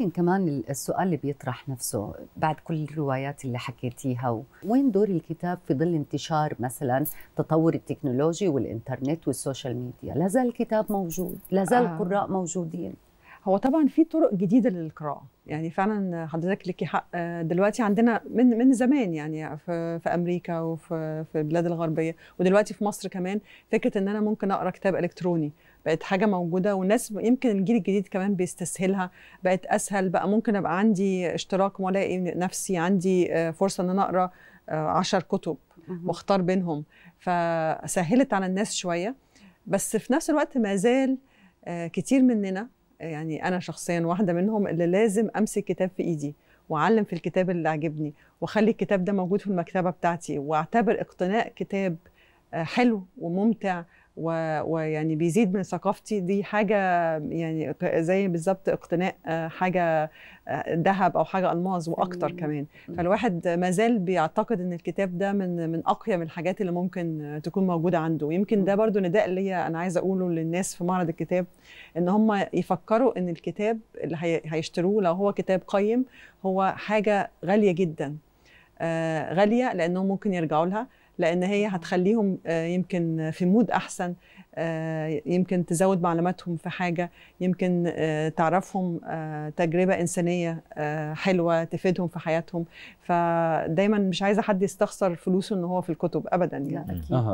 يمكن كمان السؤال اللي بيطرح نفسه بعد كل الروايات اللي حكيتيها وين دور الكتاب في ظل انتشار مثلا تطور التكنولوجي والإنترنت والسوشيال ميديا لازال الكتاب موجود لازال آه. القراء آه. موجودين هو طبعا في طرق جديده للقراءه يعني فعلا حضرتك لك حق دلوقتي عندنا من من زمان يعني في, في امريكا وفي في البلاد الغربيه ودلوقتي في مصر كمان فكره ان انا ممكن اقرا كتاب الكتروني بقت حاجه موجوده والناس يمكن الجيل الجديد كمان بيستسهلها بقت اسهل بقى ممكن ابقى عندي اشتراك والاقي نفسي عندي آه، فرصه ان انا اقرا 10 آه، كتب واختار بينهم فسهلت على الناس شويه بس في نفس الوقت ما زال آه، كتير مننا يعني انا شخصيا واحده منهم اللي لازم امسك كتاب في ايدي واعلم في الكتاب اللي عجبني واخلي الكتاب ده موجود في المكتبه بتاعتي واعتبر اقتناء كتاب آه، حلو وممتع ويعني بيزيد من ثقافتي دي حاجه يعني زي بالظبط اقتناء آه، حاجه آه، ذهب او حاجه الماظ واكتر كمان فالواحد ما زال بيعتقد ان الكتاب ده من من اقيم الحاجات اللي ممكن تكون موجوده عنده يمكن ده برضو نداء ليا انا عايزه اقوله للناس في معرض الكتاب ان هم يفكروا ان الكتاب اللي هيشتروه لو هو كتاب قيم هو حاجه غاليه جدا آه، غاليه لانهم ممكن يرجعوا لها لان هي هتخليهم آه، يمكن في مود احسن آه، يمكن تزود معلوماتهم في حاجه يمكن آه، تعرفهم تجربه انسانيه حلوه تفيدهم في حياتهم فدايما مش عايزه حد يستخسر فلوسه ان هو في الكتب ابدا يعني